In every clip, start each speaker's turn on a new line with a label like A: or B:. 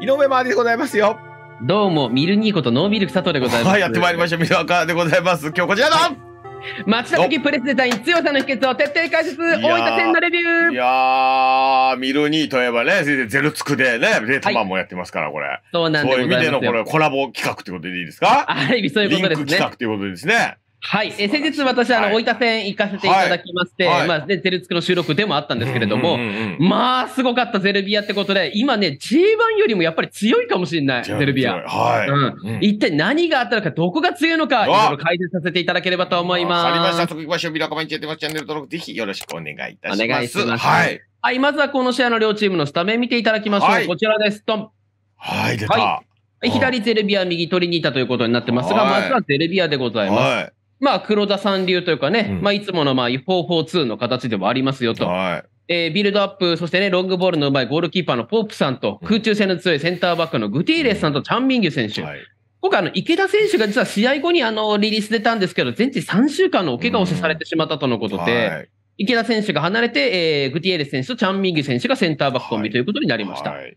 A: 井上真理でございますよ。どうも、ミルニーことノーミルク佐藤でございます。はい、やってまいりました。ミルアカでございます。今日こちらの、はい、町田的プレスデザイン強さの秘訣を徹底解説、大分戦のレビュー。いや
B: ミルニーといえばね、ゼルツクでね、レータマンもやってますから、これ。そうなんですそういう意味でのこれコラ
A: ボ企画ということでいいですかはい、そういうことですね。リンク企画ということですね。はい。え先日私、あの、大分戦行かせていただきまして、はいはい、まあ、で、ゼルツクの収録でもあったんですけれども、うんうんうん、まあ、すごかったゼルビアってことで、今ね、G1 よりもやっぱり強いかもしれない、ゼルビア。はい、うんうん。一体何があったのか、どこが強いのか、いろいろ解説させていただければと思います。わかりました。
B: ましょう。ビラコマンチェテマチャンネル登録、ぜひよろしくお願いいたします。お願いします。はい。
A: はい、まずはこの試合の両チームのスタメン見ていただきましょう。はい、こちらです。と
B: はい、出た。はい
A: 左ゼルビア、右トリニータということになってますが、まずはゼルビアでございます。はいまあ、黒田さん流というかね、うん、まあ、いつものまあ、442の形でもありますよと。はい。えー、ビルドアップ、そしてね、ロングボールのうまいゴールキーパーのポープさんと、空中戦の強いセンターバックのグティーレスさんとチャン・ミンギュ選手。うんはい、今回、池田選手が実は試合後にあのリリース出たんですけど、全治3週間のお怪我をされてしまったとのことで、うんはい、池田選手が離れて、えー、グティエレス選手とチャン・ミンギュ選手がセンターバックコンビということになりました。はい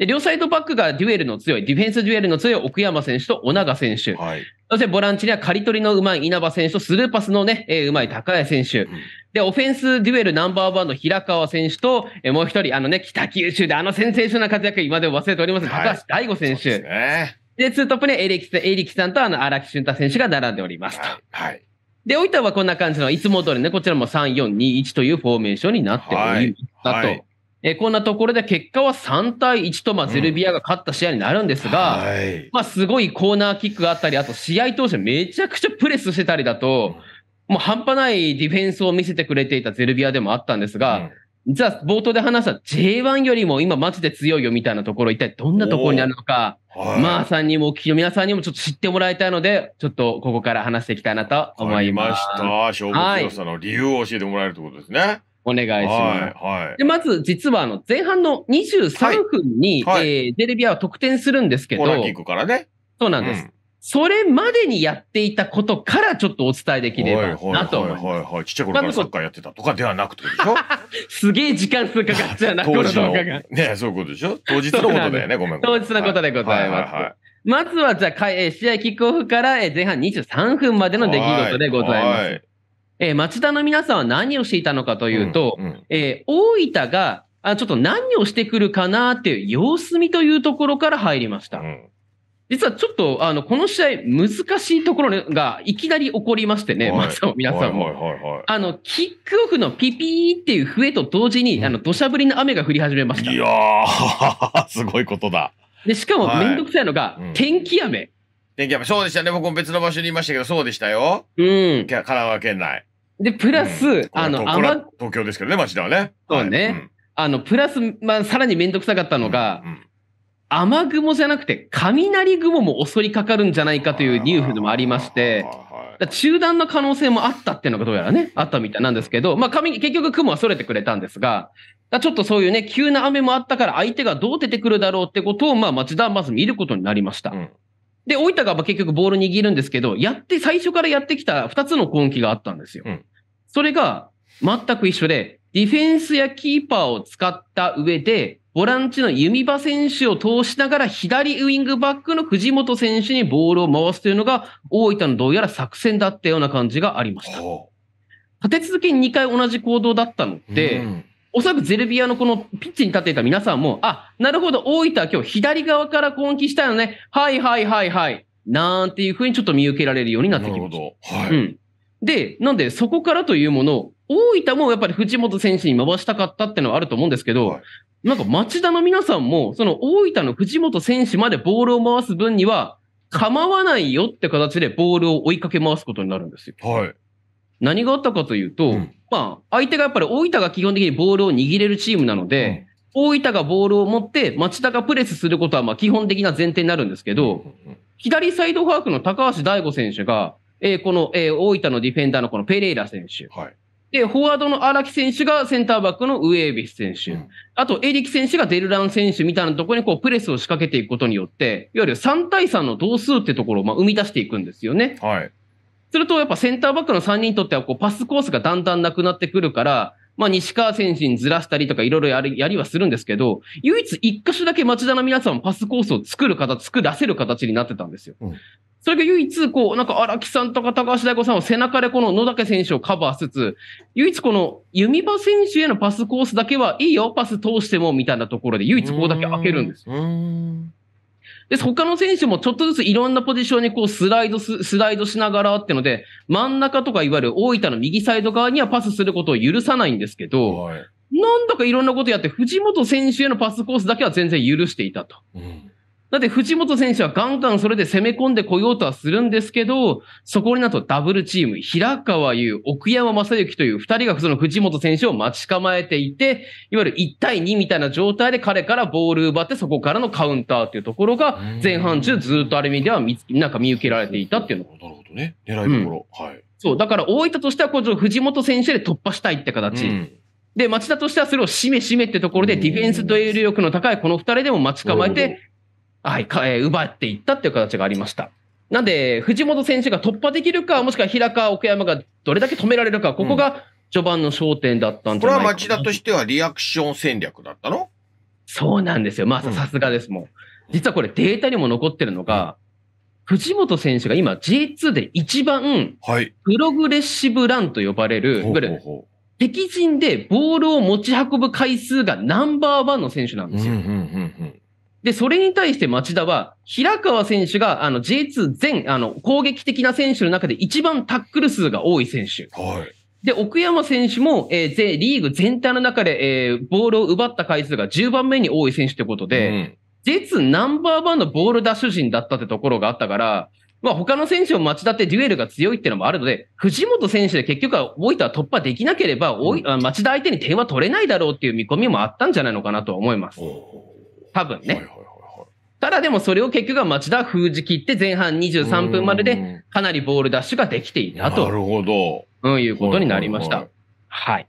A: で、両サイドバックがデュエルの強い、ディフェンスデュエルの強い奥山選手と小長選手。はい、そしてボランチには刈り取りのうまい稲葉選手とスルーパスのね、えー、うまい高谷選手。うん、で、オフェンスデュエルナンバーワンの平川選手と、えー、もう一人、あのね、北九州であの先ンセの活躍、今でも忘れております、高橋大吾選手。でね、で、ツートップにエリキエリキさんとあの荒木俊太選手が並んでおりますと。はい、はいで、大分はこんな感じの、いつも通りね、こちらも3、4、2、1というフォーメーションになっております。はい、と。えー、こんなところで結果は3対1と、まあ、ゼルビアが勝った試合になるんですが、うんはい、まあ、すごいコーナーキックがあったり、あと試合当初めちゃくちゃプレスしてたりだと、もう半端ないディフェンスを見せてくれていたゼルビアでもあったんですが、うん、実は冒頭で話した J1 よりも今マジで強いよみたいなところ、一体どんなところにあるのか、はい、まあさんにもお聞きの皆さんにもちょっと知ってもらいたいので、ちょっとここから話していきたいなと思います。りました。勝負強さの
B: 理由を教えてもらえるということで
A: すね。はいお願いします。はいはい、でまず、実はあの前半の23分に、はい、えー、デレビアは得点するんですけど、キからね。そうなんです。うん、それまでにやっていたことからちょっとお伝えできればなと思います。
B: はいはいはい、はい、ちっちゃい頃からサッカーやってたとかではなくてで
A: しょ すげえ時間数かかっちゃうな、当時の。ね
B: そういうことでしょ当日のことだよね、ごめん当日のことでございます。はいはいはい
A: まずは、じゃあ、試合キックオフから前半23分までの出来事でございます。えー、町田の皆さんは何をしていたのかというと、うんうん、えー、大分があちょっと何をしてくるかなっていう様子見というところから入りました。うん、実はちょっとあのこの試合、難しいところがいきなり起こりましてね、はい、皆さんも。はいはい、あの、キックオフのピピーっていう笛と同時に、うん、あの土砂降りの雨が降り始めました。いや
B: ー、すごいことだ。
A: でしかも、めんどくさいのが、はい、天気
B: 雨。天気雨、そうでしたね、僕も別の場所にいましたけど、そうでしたよ。うん。神奈川県内。
A: で、プラス、うん、あの、あま、東京ですけどね、町田はね。そうね。はいうん、あの、プラス、まあ、さらに面倒くさかったのが、うんうん、雨雲じゃなくて、雷雲も襲いかかるんじゃないかというニュースでもありまして、中断の可能性もあったっていうのがどうやらね、あったみたいなんですけど、まあ、結局雲はそれてくれたんですが、ちょっとそういうね、急な雨もあったから相手がどう出てくるだろうってことを、まあ、町田はまず見ることになりました。うんで、大分が結局ボール握るんですけど、やって、最初からやってきた2つの攻撃があったんですよ。うん、それが全く一緒で、ディフェンスやキーパーを使った上で、ボランチの弓場選手を通しながら左ウイングバックの藤本選手にボールを回すというのが大分のどうやら作戦だったような感じがありました。立て続けに2回同じ行動だったので、おそらくゼルビアのこのピッチに立っていた皆さんも、あ、なるほど、大分は今日左側から攻撃したよね。はいはいはいはい。なんていうふうにちょっと見受けられるようになってきました。はい、うんで、なんでそこからというものを、大分もやっぱり藤本選手に回したかったっていうのはあると思うんですけど、はい、なんか町田の皆さんも、その大分の藤本選手までボールを回す分には、構わないよって形でボールを追いかけ回すことになるんですよ。はい、何があったかというと、うん、まあ、相手がやっぱり大分が基本的にボールを握れるチームなので、うん、大分がボールを持って町田がプレスすることはまあ基本的な前提になるんですけど、左サイドハーフの高橋大悟選手が、えー、この、えー、大分のディフェンダーのこのペレイラ選手。はい、で、フォワードの荒木選手がセンターバックのウェービス選手、うん、あとエリキ選手がデルラン選手みたいなところにこうプレスを仕掛けていくことによって、いわゆる3対3の同数ってところをまあ生み出していくんですよね。はい、すると、やっぱセンターバックの3人にとってはこうパスコースがだんだんなくなってくるから、まあ、西川選手にずらしたりとかいろいろやりはするんですけど、唯一一箇所だけ町田の皆さんパスコースを作る形、作らせる形になってたんですよ。うんそれが唯一、こう、なんか荒木さんとか高橋大吾さんを背中でこの野竹選手をカバーしつつ、唯一この弓場選手へのパスコースだけはいいよ、パス通してもみたいなところで唯一ここだけ開けるんですよ。で、他の選手もちょっとずついろんなポジションにこうスライドす、スライドしながらってので、真ん中とかいわゆる大分の右サイド側にはパスすることを許さないんですけど、はい、なんだかいろんなことやって、藤本選手へのパスコースだけは全然許していたと。うんだって藤本選手はガンガンそれで攻め込んでこようとはするんですけど、そこになんとダブルチーム、平川優、奥山正幸という二人がその藤本選手を待ち構えていて、いわゆる1対2みたいな状態で彼からボール奪ってそこからのカウンターっていうところが前半中ずっとある意味では見、なんか見受けられていたっていうの。なるほどね。
B: 狙いどころ。うん、はい。
A: そう。だから大分としては、こう、藤本選手で突破したいって形。うんで、町田としてはそれをしめしめってところで、ディフェンスと営力の高いこの二人でも待ち構えて、はい、かえー、奪っていったっていう形がありました。なんで、藤本選手が突破できるか、もしくは平川、奥山がどれだけ止められるか、ここが序盤の焦点だったんじゃないか、うん、これは町田としてはリアクション戦略だったのそうなんですよ。まあ、さすがですもん。実はこれデータにも残ってるのが、藤本選手が今 J2 で一番、プログレッシブランと呼ばれる、い敵陣でボールを持ち運ぶ回数がナンバーワンの選手なんですよ。うんうんうんうんで、それに対して町田は、平川選手が、あの、J2 全、あの、攻撃的な選手の中で一番タックル数が多い選手。はい。で、奥山選手も、えー、全、リーグ全体の中で、えー、ボールを奪った回数が10番目に多い選手ってことで、うん、J2 ナンバーワンのボール奪主陣だったってところがあったから、まあ他の選手を町田ってデュエルが強いっていうのもあるので、藤本選手で結局は大分は突破できなければ、うん、町田相手に点は取れないだろうっていう見込みもあったんじゃないのかなと思います。うん多分ね。ただでもそれを結局は町田は封じ切って前半23分まででかなりボールダッシュができていたと。なるほど。うん、いうことになりました。はい、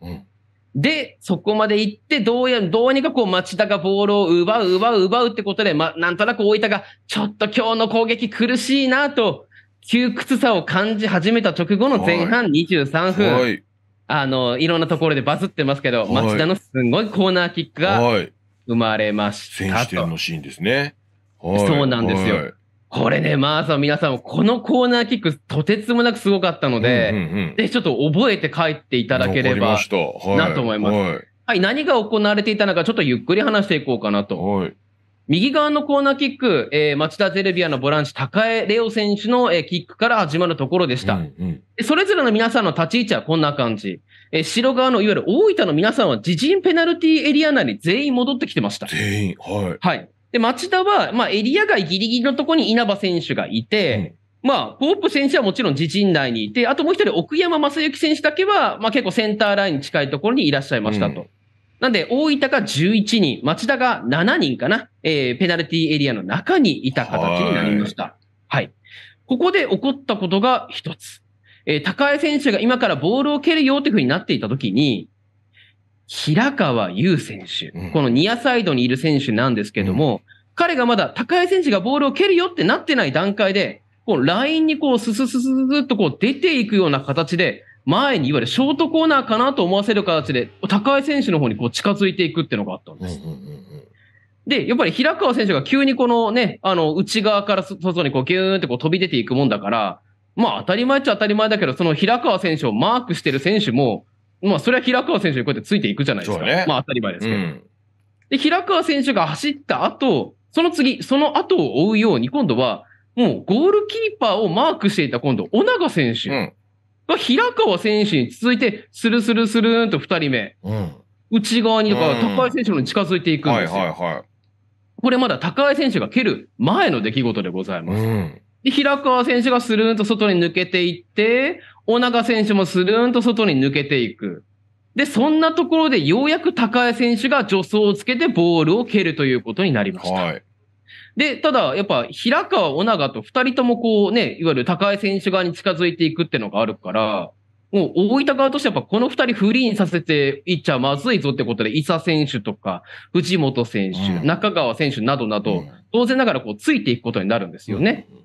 A: で、そこまで行って、どうや、どうにかこう、町田がボールを奪う、奪う、奪うってことで、ま、なんとなく大分が、ちょっと今日の攻撃苦しいなと、窮屈さを感じ始めた直後の前半23分、い、あの、いろんなところでバズってますけど、町田のすごいコーナーキックが、生まれましたと。のシーンですね。そうなんですよ。はい、これね、まあさ皆さん、このコーナーキック、とてつもなくすごかったので、うんうんうん、ぜひちょっと覚えて帰っていただければ、なと思います、はい。はい、何が行われていたのか、ちょっとゆっくり話していこうかなと。右側のコーナーキック、えー、町田ゼルビアのボランチ、高江レオ選手の、えー、キックから始まるところでした、うんうん、それぞれの皆さんの立ち位置はこんな感じ。え白側のいわゆる大分の皆さんは自陣ペナルティーエリア内に全員戻ってきてました。全員、はい。はい。で、町田は、まあ、エリア外ギリギリのところに稲葉選手がいて、うん、まあ、ポープ選手はもちろん自陣内にいて、あともう一人、奥山正幸選手だけは、まあ結構センターラインに近いところにいらっしゃいましたと。うん、なんで、大分が11人、町田が7人かな、えー、ペナルティーエリアの中にいた形になりました。はいはいここで起こったことが一つ。えー、高江選手が今からボールを蹴るよというふうになっていたときに、平川優選手、うん、このニアサイドにいる選手なんですけども、うん、彼がまだ高江選手がボールを蹴るよってなってない段階で、こうラインにこうスススススっとこう出ていくような形で、前にいわゆるショートコーナーかなと思わせる形で、高江選手の方にこう近づいていくっていうのがあったんです。うんうんうんで、やっぱり平川選手が急にこのね、あの、内側から外にこうギューンってこう飛び出ていくもんだから、まあ当たり前っちゃ当たり前だけど、その平川選手をマークしてる選手も、まあそれは平川選手にこうやってついていくじゃないですか。ね、まあ当たり前ですけど、うん、で、平川選手が走った後、その次、その後を追うように、今度は、もうゴールキーパーをマークしていた今度、小長選手が平川選手に続いて、スルスルスルーンと2人目、うん、内側にだから高井選手の近づいていくんですよ。これまだ高井選手が蹴る前の出来事でございます。うんで、平川選手がスルーンと外に抜けていって、小長選手もスルーンと外に抜けていく。で、そんなところでようやく高江選手が助走をつけてボールを蹴るということになりました。はい、で、ただ、やっぱ、平川、小長と二人ともこうね、いわゆる高江選手側に近づいていくっていうのがあるから、もう大分側としてやっぱこの二人フリーにさせていっちゃまずいぞってことで、伊佐選手とか、藤本選手、うん、中川選手などなど、当然ながらこうついていくことになるんですよね。うん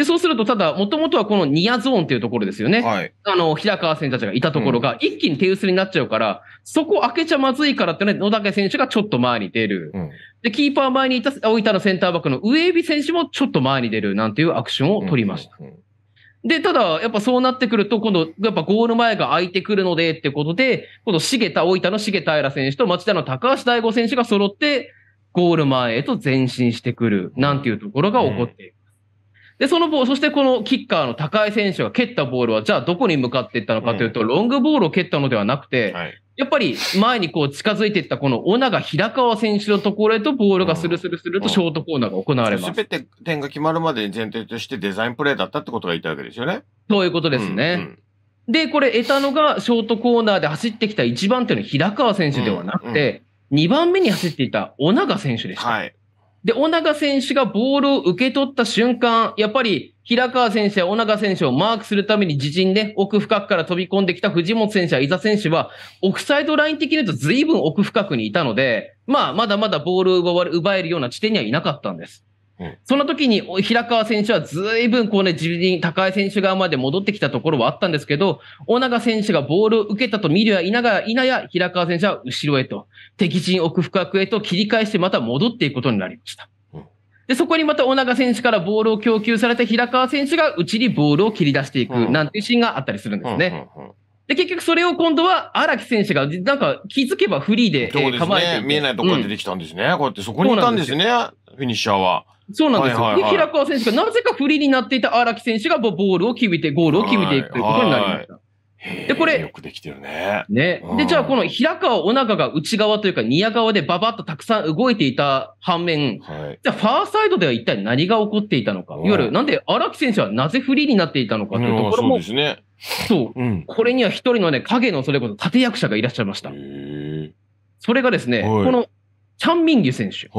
A: で、そうすると、ただ、もともとはこのニアゾーンっていうところですよね。はい。あの、平川選手たちがいたところが、一気に手薄になっちゃうから、うん、そこ開けちゃまずいからってね、野竹選手がちょっと前に出る。うん、で、キーパー前にいた、大分のセンターバックの上海老選手もちょっと前に出るなんていうアクションを取りました。うんうんうんで、ただ、やっぱそうなってくると、今度、やっぱゴール前が空いてくるので、ってことで、今度、重田、大分の重田平選手と町田の高橋大吾選手が揃って、ゴール前へと前進してくる、なんていうところが起こっている。で、そのボール、そしてこのキッカーの高井選手が蹴ったボールは、じゃあどこに向かっていったのかというと、うん、ロングボールを蹴ったのではなくて、はい、やっぱり前にこう近づいていったこのオナが平川選手のところへとボールがスルスルするとショートコーナーが行われます。す
B: べ、んうん、て点が決まるまでに前提としてデザインプレーだったってことが言いたいわけですよね。そういうことですね。うんうん
A: で、これ、得たのが、ショートコーナーで走ってきた1番手の平川選手ではなくて、2番目に走っていた小長選手でした。はい。で、小長選手がボールを受け取った瞬間、やっぱり平川選手や小長選手をマークするために自陣で、ね、奥深くから飛び込んできた藤本選手や伊沢選手は、オフサイドライン的に言うと随分奥深くにいたので、まあ、まだまだボールを奪えるような地点にはいなかったんです。その時に平川選手はずいぶんこうね、自分高井選手側まで戻ってきたところはあったんですけど、小長選手がボールを受けたと見るやいないなや平川選手は後ろへと、敵陣奥深くへと切り返してまた戻っていくことになりました。で、そこにまた小長選手からボールを供給されて、平川選手がうちにボールを切り出していくなんていうシーンがあったりするんですね。で、結局それを今度は荒木選手が、なんか気づけばフリーで構えてそうですね。見えないところに出てきたんですね。うん、こうやってそこにいたんですね、すフィニッシャーは。そうなんですよ。で、平川選手がなぜか不利になっていた荒木選手がボールを決めて、ゴールを決めていくということになりました。で、これ、よくできてるね。ね。で、じゃあ、この平川、お腹が内側というか、ア側でばばっとたくさん動いていた反面、はい、じゃあ、ファーサイドでは一体何が起こっていたのか。いわゆる、なんで荒木選手はなぜフリーになっていたのかというところも、うそうですね。そう。うん、これには一人のね、影のそれこそ立役者がいらっしゃいました。それがですね、はい、この、チャンミンギュ選手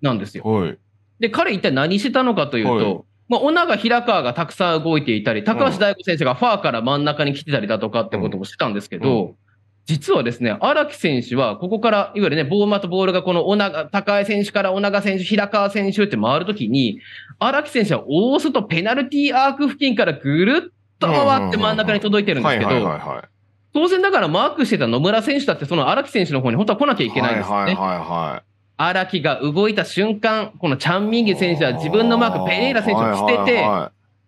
A: なんですよ。はいで、彼一体何してたのかというと、はいまあ、女が平川がたくさん動いていたり、高橋大吾選手がファーから真ん中に来てたりだとかってこともしてたんですけど、うんうん実はですね、荒木選手は、ここから、いわゆるね、ボーマとボールがこの女高江選手から女が選手、平川選手って回るときに、荒木選手は大外ペナルティーアーク付近からぐるっと回って真ん中に届いてるんですけど、当然だからマークしてた野村選手だって、その荒木選手の方に本当は来なきゃいけないんですよね。はいはいはいはい荒木が動いた瞬間、このチャン・ミンギ選手は自分のマーク、ペレイラ選手を捨てて、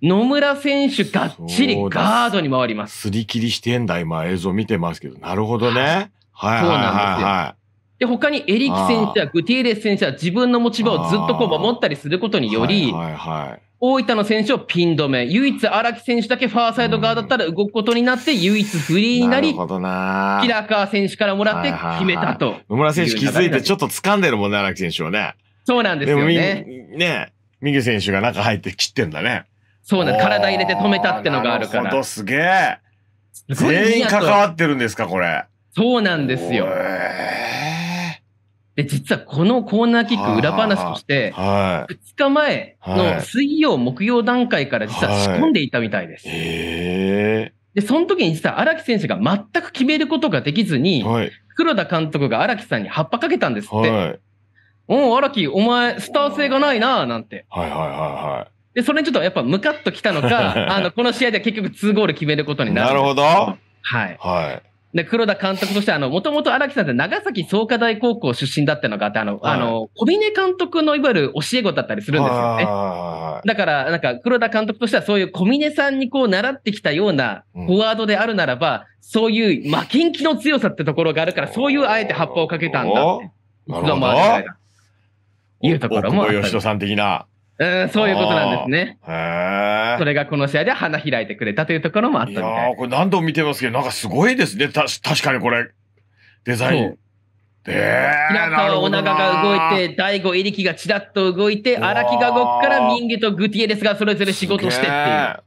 A: 野村選手がっちりガードに回ります。すり切
B: りしてんだ、今映像見てますけど。なるほどね。はい、はい、そうなんですよ。
A: で、他にエリキ選手やグティエレス選手は自分の持ち場をずっとこう守ったりすることにより、はいはいはい、大分の選手をピン止め、唯一荒木選手だけファーサイド側だったら動くことになって、唯一フリーになり、な平川選手からもらって決めたと、はいはい、野村選手気づいて
B: ちょっと掴んでるもんね、荒木選手はね。
A: そうなんですよね。
B: ね、右選手が中入って切ってんだね。
A: そうなん体入れて止めたってのがあるから。なるほど、す
B: げえ。全員関わ
A: ってるんですか、これ。そうなんですよ。えーで、実はこのコーナーキック裏話として、2日前の水曜、木曜段階から実は仕込んでいたみたいです。で、その時に実は荒木選手が全く決めることができずに、黒田監督が荒木さんに葉っぱかけたんですって。おお、荒木、お前、スター性がないなぁ、なんて。はいはいはいはい。で、それにちょっとやっぱムカッときたのか、あの、この試合で結局2ゴール決めることになる。なるほど。はい。はい。で、黒田監督として、あの、もともと荒木さんって長崎創価大高校出身だったのがあって、あの、はい、あの、小峰監督のいわゆる教え子だったりするんですよね。だから、なんか、黒田監督としては、そういう小峰さんにこう、習ってきたようなフォワードであるならば、うん、そういう負けん気の強さってところがあるから、そういうあえて葉っぱをかけたんだって。
B: なるほど。いうところもあった。吉野さん的な。
A: うん、そういうことなんですね。
B: へそ
A: れがこの試合で花開いてくれたというところもあったみたい
B: やこれ何度も見てますけど、なんかすごいですね。た確かにこれ、デザイン。で、平川お腹が動いて、
A: 大悟、エリキがちらっと動いて、荒木が動くから、ミンゲとグティエレスがそれぞれ仕事してっていう。な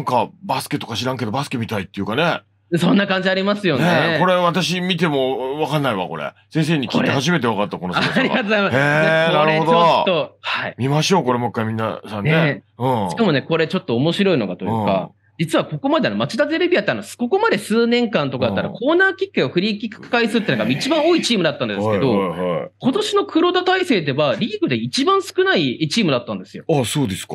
B: んかバスケとか知らんけど、バスケみたいっていうかね。そんな
A: 感じありますよね。ねこれ
B: 私見てもわかんないわ、これ。先生に聞いて初めてわかった、この生。ありがとうご
A: ざいます。なるほど。はい。見ましょう、これもう一回みんなさんね。ねうん、しかもね、これちょっと面白いのがというか、うん実はここまでの町田ゼレビアってあの、ここまで数年間とかだったら、コーナーキックやフリーキック回数ってのが一番多いチームだったんですけど、今年の黒田体制ではリーグで一番少ないチームだったんですよ。ああそうですか。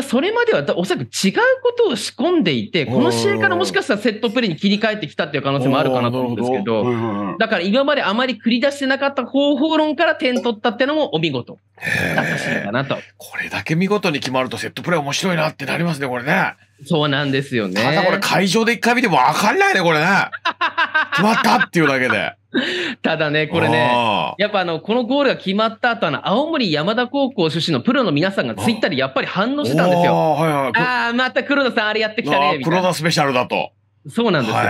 A: それまではおそらく違うことを仕込んでいて、この試合からもしかしたらセットプレーに切り替えてきたっていう可能性もあるかなと思うんですけど、だから今まであまり繰り出してなかった方法論から点取ったっていうのもお見事。
B: これだけ見事に決まるとセットプレー面白いなってなりますね、これね。そうなんですよね。ただこれ会場で一回見ても分かんないね、これね。決まったっていうだけで。
A: ただね、これね、やっぱあの、このゴールが決まった後、の、青森山田高校出身のプロの皆さんがツイッターでやっぱり反応してたんですよ。はいはい、ああ、また黒田さんあれやってきたね、みたいな。黒田スペシャルだと。そうなんですよ。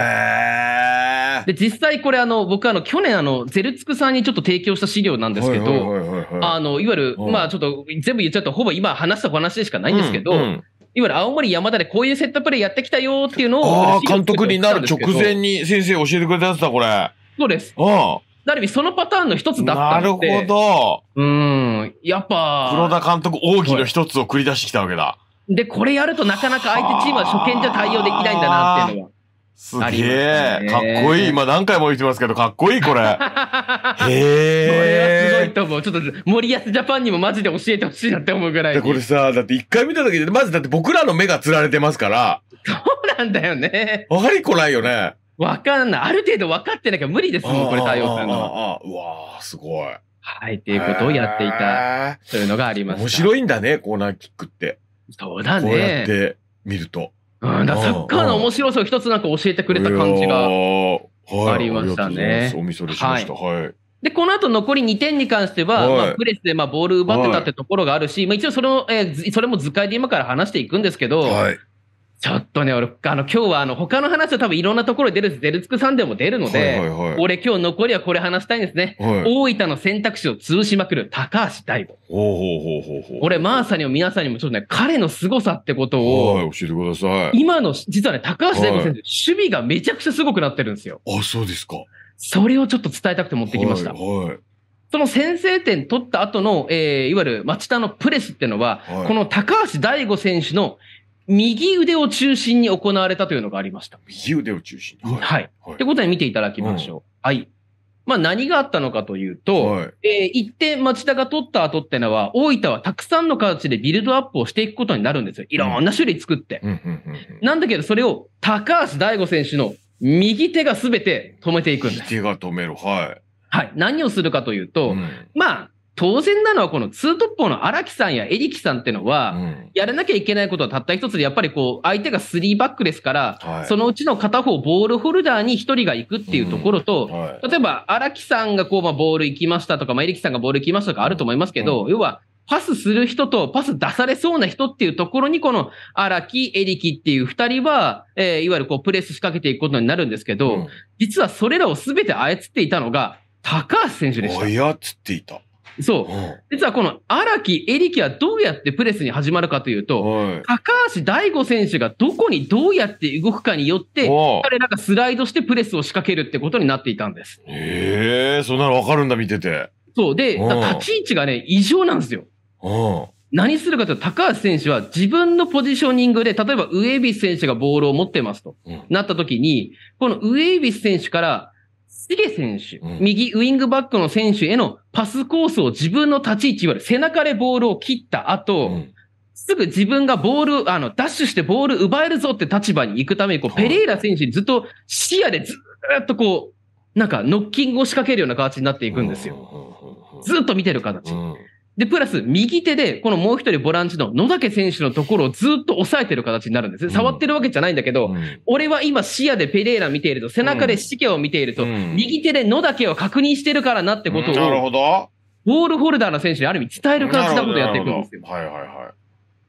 A: で、実際これあの、僕あの、去年あの、ゼルツクさんにちょっと提供した資料なんですけど、あの、いわゆる、まあちょっと全部言っちゃうと、ほぼ今話した話でしかないんですけど、いわゆる青森山田でこういうセットプレーやってきたよっていうのを。ああ、監督になる直前
B: に先生教えてくれたやつだ、これ。そうです。うん。
A: るべそのパターンの一つだったんで。なるほ
B: ど。うん。
A: やっぱ。黒田
B: 監督、奥義の一つを繰り出してきたわけだ。
A: で、これやるとなかなか相手チームは初見じゃ対応できないんだなっていうのは。
B: すげ
A: え、かっこいい。今何回も言ってますけど、かっこいい、これ。へえ。これはすごいと思う。ちょっと、森保ジャパンにもマジで教えてほしいなって思うぐらい。これ
B: さ、だって一回見た時にまずだって僕らの目が釣られてますから。
A: そうなんだよね。わかりこないよね。わかんない。ある程度分かってなきゃ無理ですもん、これ、太陽さんの。ああ、うわすごい。はい、っていうことをやっていた、というのがあります。面白
B: いんだね、コーナ
A: ーキックって。そうだね。こうやって見ると。サッカーの面白さを一つなんか教えてくれた感じが
B: ありましたね。お見それしました。はい。はい、
A: で、この後残り2点に関しては、はい、まあ、プレスでまあボール奪ってたってところがあるし、はい、まあ、一応それえー、それも図解で今から話していくんですけど、ちょっとね、俺、あの、今日は、あの、他の話は多分いろんなところで出るゼルツクさんでも出るので、はいはいはい、俺今日残りはこれ話したいんですね、はい。大分の選択肢を通しまくる高橋大悟。ほうほうほうほうほう。俺、マーサにも皆さんにもちょっとね、彼の凄さってことを、はい、教えてください。今の、実はね、高橋大悟選手、はい、守備がめちゃくちゃ凄くなってるんですよ。あ、そうですか。それをちょっと伝えたくて持ってきました。はい、はいその先制点取った後の、えー、いわゆる町田のプレスっていうのは、はい、この高橋大悟選手の右腕を中心に行われたというのがありました。右腕を中心に。はい。はい、ってことで見ていただきましょう。うん、はい。まあ何があったのかというと、はい、えー、1点町田が取った後ってのは、大分はたくさんの形でビルドアップをしていくことになるんですよ。いろんな種類作って。なんだけど、それを高橋大吾選手の右手がすべて止めていくんです。右手が止める。はい。はい。何をするかというと、うん、まあ、当然なのはこのツートップの荒木さんやエリキさんっていうのは、やらなきゃいけないことはたった一つで、やっぱりこう、相手が3バックですから、そのうちの片方ボールホルダーに1人が行くっていうところと、例えば荒木さんがこう、まボール行きましたとか、まエリキさんがボール行きましたとかあると思いますけど、要は、パスする人とパス出されそうな人っていうところに、この荒木、エリキっていう2人は、えいわゆるこうプレス仕掛けていくことになるんですけど、実はそれらを全て操っていたのが、高橋選手でした。
B: 操っていた。
A: そう。実はこの荒木エリキはどうやってプレスに始まるかというと、高橋大悟選手がどこにどうやって動くかによって、彼らがスライドしてプレスを仕掛けるってことになっていたんです。
B: へえ、そんなのわかるんだ、見てて。
A: そう。で、立ち位置がね、異常なんですよ。何するかというと、高橋選手は自分のポジショニングで、例えば上ス選手がボールを持ってますと、うん、なった時に、この上ス選手からシゲ選手、うん、右ウイングバックの選手へのパスコースを自分の立ち位置、いわゆる背中でボールを切った後、うんすぐ自分がボール、あの、ダッシュしてボール奪えるぞって立場に行くために、こう、ペレイラ選手にずっと視野でずっとこう、なんかノッキングを仕掛けるような形になっていくんですよ。ずっと見てる形。うん、で、プラス、右手で、このもう一人ボランチの野竹選手のところをずっと押さえてる形になるんですね。触ってるわけじゃないんだけど、うん、俺は今視野でペレーラ見ていると、背中でシケを見ていると、うん、右手で野竹を確認してるからなってことを、なるほど。ボールホルダーの選手にある意味伝える感じなことをやっていくんですよ。はいはいはい。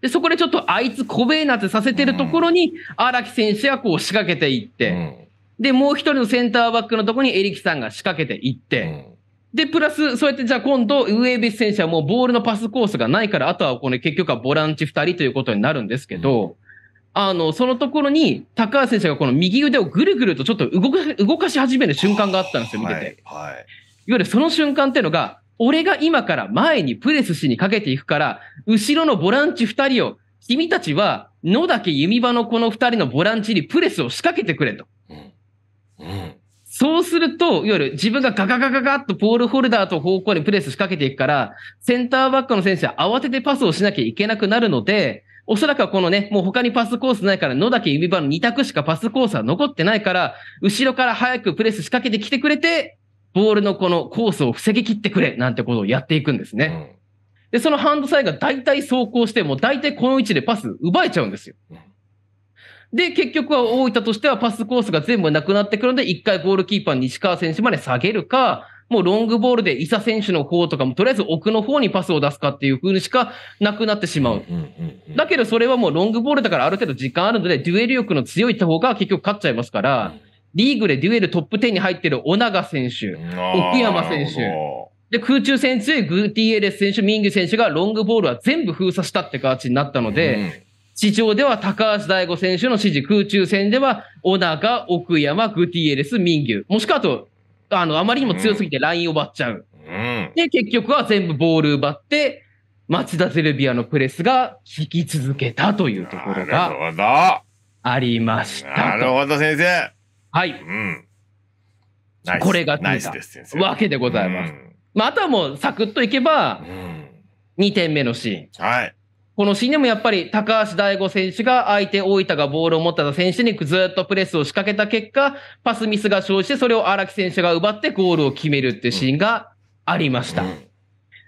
A: で、そこでちょっとあいつ小べーなってさせてるところに、荒木選手がこう仕掛けていって、うん、で、もう一人のセンターバックのところにエリキさんが仕掛けていって、で、プラス、そうやってじゃあ今度、ウエービス選手はもうボールのパスコースがないから、あとはこの結局はボランチ2人ということになるんですけど、うん、あの、そのところに、高橋選手がこの右腕をぐるぐるとちょっと動か動かし始める瞬間があったんですよ、見てて。はい、はい、いわゆるその瞬間っていうのが、俺が今から前にプレスしにかけていくから、後ろのボランチ2人を、君たちは野け弓場のこの2人のボランチにプレスを仕掛けてくれと。うん、うんそうすると、いわゆる自分がガガガガガッとボールホルダーと方向にプレス仕掛けていくから、センターバックの選手は慌ててパスをしなきゃいけなくなるので、おそらくはこのね、もう他にパスコースないから、野だけ指輪の2択しかパスコースは残ってないから、後ろから早くプレス仕掛けてきてくれて、ボールのこのコースを防ぎ切ってくれ、なんてことをやっていくんですね。で、そのハンドサイが大体走行して、もう大体この位置でパス奪えちゃうんですよ。で、結局は大分としてはパスコースが全部なくなってくるので、一回ゴールキーパー西川選手まで下げるか、もうロングボールで伊佐選手の方とかも、とりあえず奥の方にパスを出すかっていうふうにしかなくなってしまう。だけどそれはもうロングボールだからある程度時間あるので、デュエル力の強い方が結局勝っちゃいますから、リーグでデュエルトップ10に入ってる小長選手、奥山選手、で、空中戦強いグーティエレス選手、ミング選手がロングボールは全部封鎖したって形になったので、市長では高橋大吾選手の指示、空中戦では小高、奥山、グティエレス、ミンギュ。もしくはあと、あの、あまりにも強すぎてラインを奪っちゃう。うん、で、結局は全部ボール奪って、町田ゼルビアのプレスが引き続けたというところがありました。なるほど、先生。はい。うん。これがついたわけでございます。うん、まあ、あとはもうサクッといけば、2点目のシーン。はい。このシーンでもやっぱり高橋大悟選手が相手大分がボールを持った選手にずっとプレスを仕掛けた結果、パスミスが生じてそれを荒木選手が奪ってゴールを決めるっていうシーンがありました。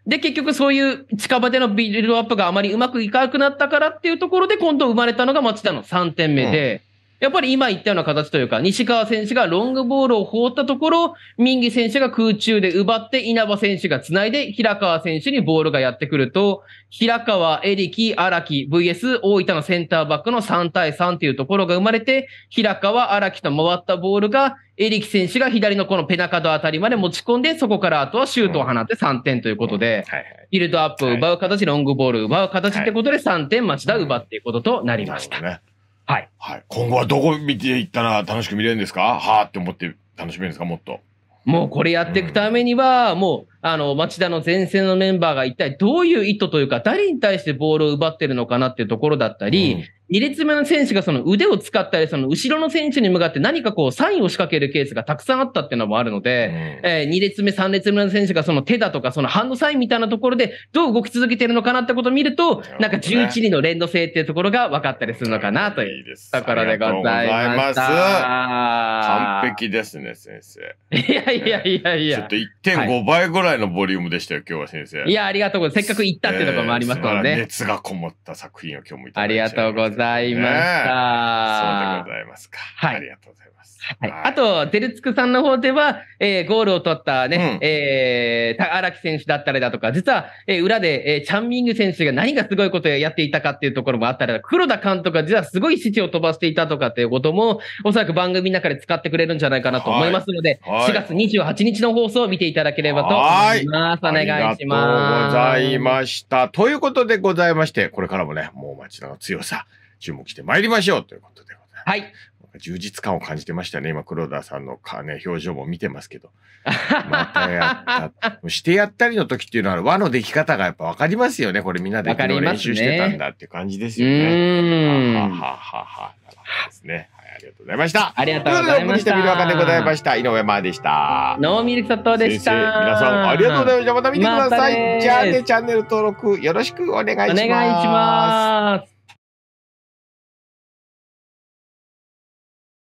A: で、結局そういう近場でのビルドアップがあまりうまくいかなくなったからっていうところで今度生まれたのが町田の3点目で、うんやっぱり今言ったような形というか、西川選手がロングボールを放ったところ、民義選手が空中で奪って、稲葉選手がつないで、平川選手にボールがやってくると、平川、エリキ、荒木、VS 大分のセンターバックの3対3というところが生まれて、平川、荒木と回ったボールが、エリキ選手が左のこのペナカドあたりまで持ち込んで、そこからあとはシュートを放って3点ということで、ビはいはい、ルドアップを奪う形、ロングボールを奪う形ってことで3点町田奪っていくこととなりました。はいはいはい。はい。
B: 今後はどこ見ていったら楽しく見れるんですかはあって思って楽しめるんですかもっと。
A: もうこれやっていくためには、うん、もう、あの、町田の前線のメンバーが一体どういう意図というか、誰に対してボールを奪ってるのかなっていうところだったり、うん、2列目の選手がその腕を使ったり、その後ろの選手に向かって何かこうサインを仕掛けるケースがたくさんあったっていうのもあるので、え2列目、3列目の選手がその手だとか、そのハンドサインみたいなところでどう動き続けてるのかなってことを見ると、なんか11人の連動性っていうところが分かったりするのかなというところでございます。完璧で
B: すね、先生。
A: いやいやいやいや。ちょっと
B: 1.5倍ぐらいのボリュームでしたよ、今日は先生。いや、ありがとうございます。せっかく行ったっていうところもありますので、ね。熱がこもった作品を今日もいただいて。ありが
A: とうございます。ざいました。そうでございますか。はい。ありがとうございます。はい。はい、あと、ゼルツさんの方では、えー、ゴールを取ったね、うん、えー、荒木選手だったりだとか、実は、えー、裏で、えー、チャンミング選手が何がすごいことをやっていたかっていうところもあったり黒田監督が実はすごい指示を飛ばしていたとかっていうことも、おそらく番組の中で使ってくれるんじゃないかなと思いますので、はいはい、4月28日の放送を見ていただければと思います。お願いします。ありがとうござい
B: ました。ということでございまして、これからもね、もう町田の強さ、注目してまいりましょうということで
A: ございます。はい。
B: 充実感を感じてましたね。今、黒田さんのね、表情も見てますけど。またやった。してやったりの時っていうのは、和の出来方がやっぱ分かりますよね。これみんなで練習してたんだって感じですよね。ははははは。ですね。はい、ありがとうございました。ありがとうございました。ビルアカでございました。井上真でした。ノーミルク佐藤でした。皆さん、ありがとうございました。また見てください。じゃあね、チャンネル登録よろしくお願いします。お願いしま
A: す。